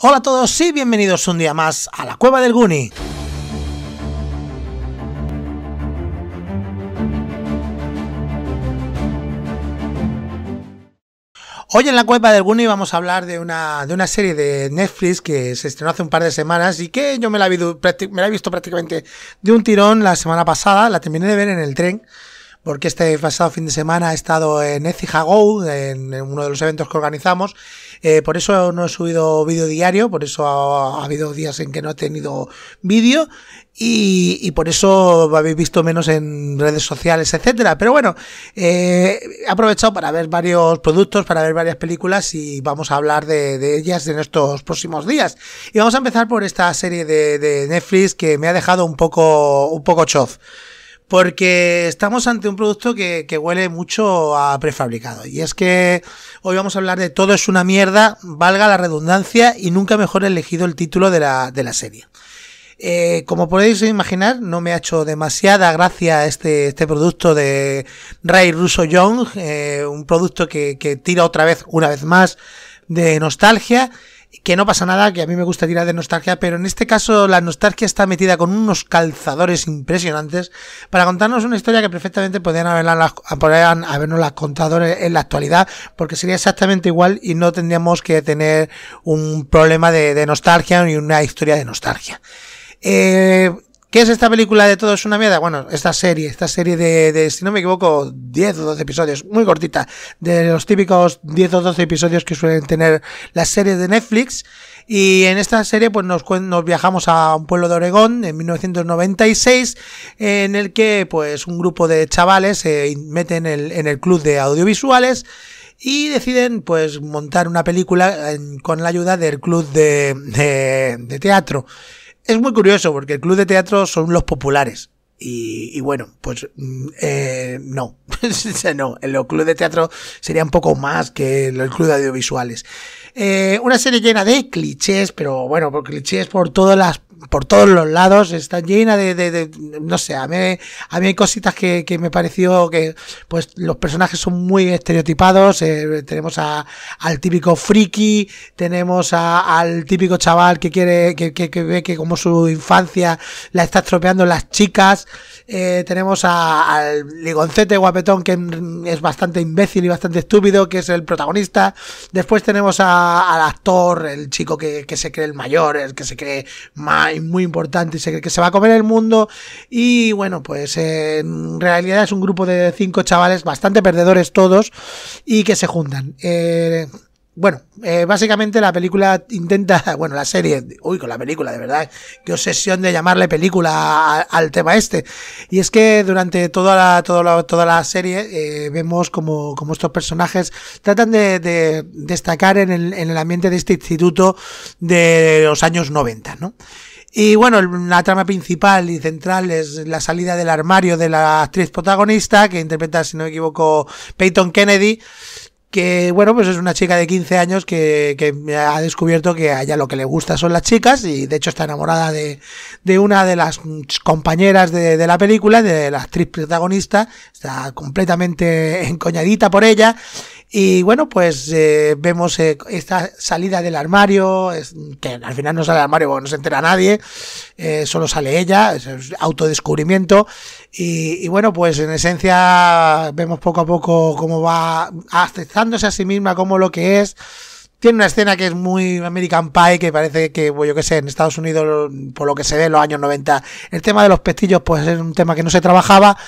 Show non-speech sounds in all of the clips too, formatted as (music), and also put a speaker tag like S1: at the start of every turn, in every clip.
S1: Hola a todos y bienvenidos un día más a la Cueva del Guni. Hoy en la Cueva del Guni vamos a hablar de una, serie de Netflix que se estrenó hace un par de semanas y que yo me la, he visto, prácticamente de un tirón la semana pasada, la terminé de ver en el tren porque este pasado fin de semana he estado en Ecija en uno de los eventos que organizamos, eh, por eso no he subido vídeo diario, por eso ha, habido días en que no he tenido vídeo y, por eso habéis visto menos en redes sociales, etcétera. Pero bueno, eh, he aprovechado para ver varios productos, para ver varias películas y vamos a hablar de, ellas en estos próximos días. Y vamos a empezar por esta serie de, Netflix que me ha dejado un poco, un poco chof porque estamos ante un producto que, huele mucho a prefabricado. Y es que hoy vamos a hablar de todo es una mierda, valga la redundancia, y nunca mejor elegido el título de la, de la serie. Eh, como podéis imaginar, no me ha hecho demasiada gracia este, este producto de Ray Russo Young, eh, un producto que, que tira otra vez, una vez más, de nostalgia que no pasa nada, que a mí me gusta tirar de nostalgia, pero en este caso la nostalgia está metida con unos calzadores impresionantes para contarnos una historia que perfectamente podrían, haberla, habernos las contado en la actualidad, porque sería exactamente igual y no tendríamos que tener un problema de, de nostalgia ni una historia de nostalgia. Eh, ¿Qué es esta película de todo es una mierda? Bueno, esta serie, esta serie de, si no me equivoco, 10 o 12 episodios, muy cortita, de los típicos 10 o 12 episodios que suelen tener las series de Netflix. Y en esta serie, pues nos, viajamos a un pueblo de Oregón en 1996, en el que, pues, un grupo de chavales se meten en el, club de audiovisuales y deciden pues montar una película con la ayuda del club de, de teatro es muy curioso porque el club de teatro son los populares. Y, bueno, pues mm, eh, no, (laughs) no, el club de teatro sería un poco más que el club de audiovisuales. Eh, una serie llena de clichés, pero bueno, por clichés por todas las por todos los lados, está llena de, no sé, a mí, a mí hay cositas que, me pareció que, pues, los personajes son muy estereotipados, eh, tenemos a, al típico friki, tenemos a, al típico chaval que quiere, que, que, ve que como su infancia la está estropeando las chicas, eh, tenemos a, al ligoncete guapetón que es bastante imbécil y bastante estúpido, que es el protagonista, después tenemos al actor, el chico que se cree el mayor, el que se cree más y muy importante, y que se va a comer el mundo y bueno, pues eh, en realidad es un grupo de cinco chavales bastante perdedores todos y que se juntan. Eh, bueno, eh, básicamente la película intenta, (laughs) bueno, la serie, uy, con la película, de verdad, qué obsesión de llamarle película al tema este. Y es que durante toda la, toda toda la serie vemos como, estos personajes tratan de, destacar en el, en el, ambiente de este instituto de los años 90, ¿no? Y bueno, la trama principal y central es la salida del armario de la actriz protagonista, que interpreta, si no me equivoco, Peyton Kennedy, que bueno, pues es una chica de 15 años que, que, ha descubierto que a ella lo que le gusta son las chicas y de hecho está enamorada de, una de las compañeras de, de, la película, de la actriz protagonista, está completamente encoñadita por ella y bueno, pues eh, vemos eh, esta salida del armario, es, que al final no sale el armario porque no se entera nadie, eh, solo sale ella, es, autodescubrimiento. Y, y, bueno, pues en esencia vemos poco a poco cómo va aceptándose a sí misma como lo que es. Tiene una escena que es muy American Pie, que parece que, pues, yo qué sé, en Estados Unidos, por lo que se ve en los años 90, el tema de los pestillos, pues es un tema que no se trabajaba.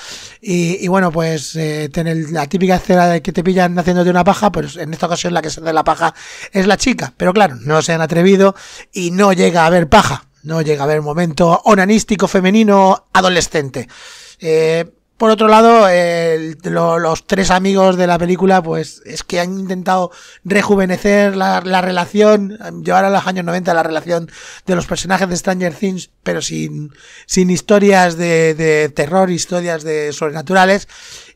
S1: Y, bueno, pues eh, tener la típica escena de que te pillan haciéndote una paja, pues en esta ocasión la que se hace la paja es la chica. Pero claro, no se han atrevido y no llega a haber paja, no llega a haber momento onanístico femenino adolescente. Eh, por otro lado, los tres amigos de la película, pues es que han intentado rejuvenecer la, relación, llevar a los años 90 la relación de los personajes de Stranger Things, pero sin, sin historias de, de terror, historias de sobrenaturales,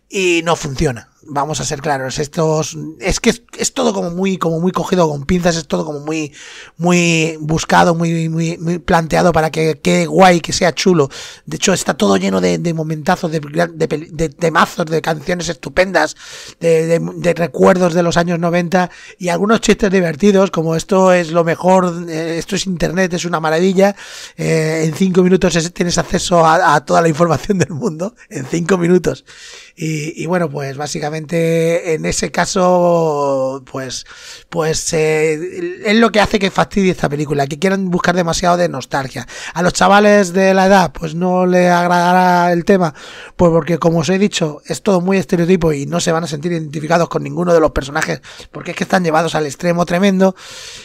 S1: y no funciona vamos a ser claros, estos es que es, todo como muy como muy cogido con pinzas, es todo como muy muy buscado, muy muy, planteado para que quede guay, que sea chulo. De hecho, está todo lleno de, momentazos, de, de, de, mazos, de canciones estupendas, de, recuerdos de los años 90 y algunos chistes divertidos, como esto es lo mejor, eh, esto es internet, es una maravilla. Eh, en cinco minutos tienes acceso a, toda la información del mundo, en cinco minutos. y bueno, pues básicamente en ese caso, pues, pues eh, es lo que hace que fastidie esta película, que quieran buscar demasiado de nostalgia. A los chavales de la edad, pues no le agradará el tema, pues porque como os he dicho, es todo muy estereotipo y no se van a sentir identificados con ninguno de los personajes, porque es que están llevados al extremo tremendo.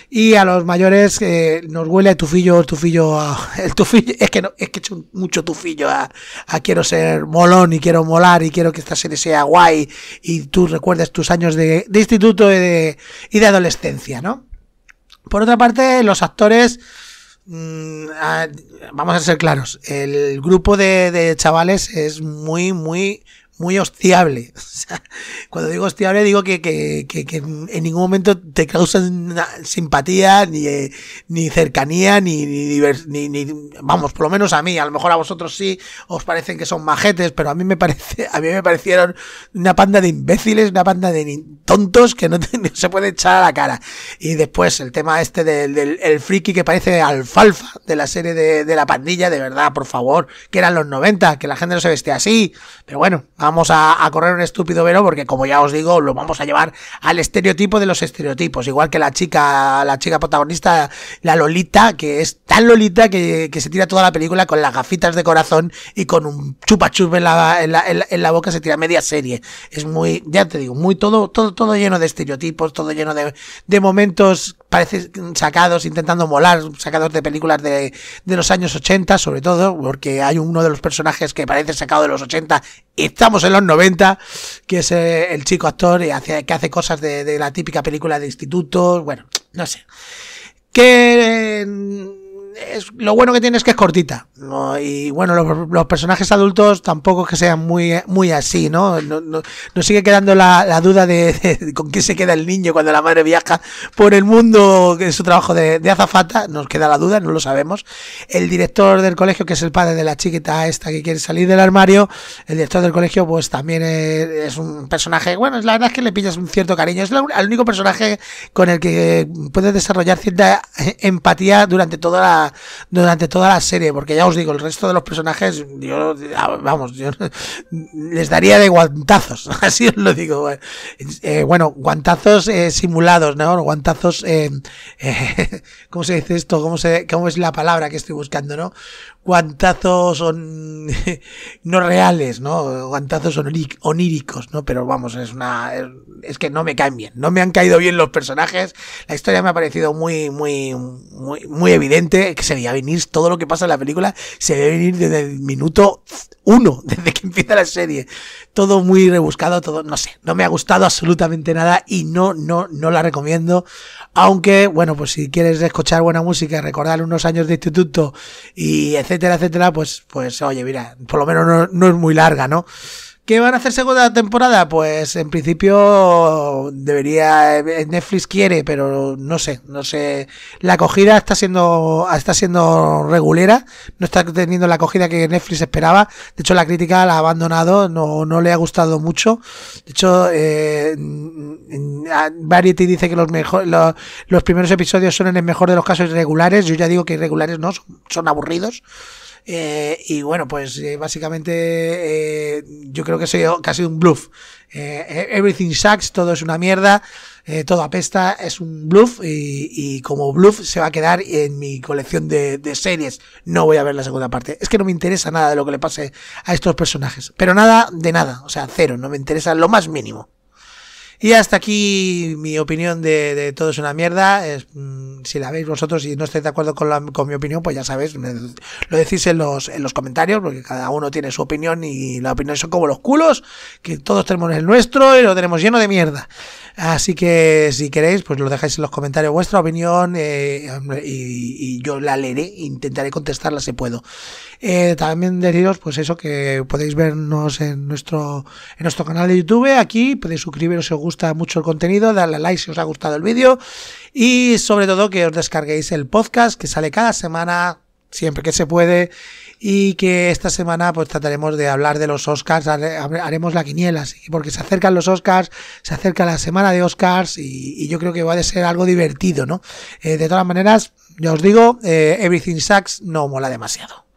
S1: Y a los mayores eh, nos huele el tufillo, el tufillo, (laughs) el tufillo, es que no, es que he hecho mucho tufillo a quiero ser molón y quiero molar y quiero que esta serie sea guay y tú recuerdes tus años de, instituto y de, adolescencia, ¿no? Por otra parte, los actores, mm, vamos a ser claros, el grupo de, de, chavales es muy, muy muy hostiable. (laughs) cuando digo hostiable digo que, en ningún momento te causan simpatía, ni, eh, cercanía, ni ni, vamos, por lo menos a mí, a lo mejor a vosotros sí, os parecen que son majetes, pero a mí me parece, (laughs) a mí me parecieron una panda de imbéciles, una panda de tontos que (laughs) no, se puede echar a la cara. Y después el tema este del, el friki que parece alfalfa de la serie de, de la pandilla, de verdad, por favor, que eran los 90, que la gente no se vestía así, pero bueno, vamos a, correr un estúpido velo porque como ya os digo, lo vamos a llevar al estereotipo de los estereotipos, igual que la chica, la chica protagonista, la Lolita, que es tan Lolita que, se tira toda la película con las gafitas de corazón y con un chupa chupa en la, boca se tira media serie. Es muy, ya te digo, muy todo, todo, todo lleno de estereotipos, todo lleno de, de momentos parece sacados, intentando molar, sacados de películas de, de los años 80, sobre todo, porque hay uno de los personajes que parece sacado de los 80 y estamos en los 90, que es eh, el chico actor y hace, que hace cosas de, de la típica película de instituto bueno, no sé. Que eh, es, lo bueno que tiene es que es cortita. Y bueno, los, personajes adultos tampoco es que sean muy, muy así, ¿no? Nos no, sigue quedando la, duda de, con qué se queda el niño cuando la madre viaja por el mundo en su trabajo de, azafata. Nos queda la duda, no lo sabemos. El director del colegio, que es el padre de la chiquita esta que quiere salir del armario, el director del colegio, pues también es, un personaje. Bueno, la verdad es que le pillas un cierto cariño. Es el único personaje con el que puedes desarrollar cierta empatía durante toda la durante toda la serie, porque ya os digo, el resto de los personajes, yo, ah, vamos, yo (laughs) les daría de guantazos, (laughs) así os lo digo. Eh, eh, bueno, guantazos eh, simulados, ¿no? Guantazos, (laughs) ¿cómo se dice esto? ¿Cómo es la palabra que estoy buscando, no? guantazos (laughs) no reales, ¿no? Guantazos oníricos, ¿no? Pero vamos, es una. Es que no me caen bien. No me han caído bien los personajes. La historia me ha parecido muy, muy, muy, evidente. Que se veía venir todo lo que pasa en la película. Se veía venir desde el minuto uno, (laughs) desde que empieza la serie. Todo muy rebuscado, todo. No sé. No me ha gustado absolutamente nada. Y no, no, no la recomiendo. Aunque, bueno, pues si quieres escuchar buena música, recordar unos años de instituto y etc etcétera, etcétera, pues, pues oye, mira, por lo menos no, no es muy larga, ¿no? ¿Qué van a hacer segunda temporada? Pues en principio debería eh, Netflix quiere, pero no sé, no sé. La acogida está siendo está siendo regulera, no está teniendo la acogida que Netflix esperaba. De hecho la crítica la ha abandonado, no, no le ha gustado mucho. De hecho eh, Variety dice que los mejor, los, primeros episodios son en el mejor de los casos irregulares. Yo ya digo que irregulares no, son, aburridos. Eh, y bueno, pues básicamente yo creo que, ha sido un bluff. Eh, eh, everything sucks, todo es una mierda, eh, todo apesta, es un bluff y, como bluff se va a quedar en mi colección de, series. No voy a ver la segunda parte. Es que no me interesa nada de lo que le pase a estos personajes. Pero nada de nada, o sea, cero, no me interesa lo más mínimo. Y hasta aquí mi opinión de, todo es una mierda. Mm, si la veis vosotros y no estáis de acuerdo con, la, con mi opinión, pues ya sabéis, lo decís en los, en los comentarios, porque cada uno tiene su opinión y las opiniones son como los culos, que todos tenemos el nuestro y lo tenemos lleno de mierda. Así que si queréis, pues lo dejáis en los comentarios vuestra opinión eh, y, yo la leeré, intentaré contestarla si puedo. Eh, también deciros, pues eso, que podéis vernos en nuestro, en nuestro canal de YouTube, aquí podéis suscribiros seguro gusta mucho el contenido, dadle a like si os ha gustado el vídeo y sobre todo que os descarguéis el podcast que sale cada semana, siempre que se puede y que esta semana pues trataremos de hablar de los Oscars, haremos la quiniela, porque se acercan los Oscars, se acerca la semana de Oscars y, yo creo que va a ser algo divertido, ¿no? Eh, de todas maneras, ya os digo, eh, Everything Sucks no mola demasiado.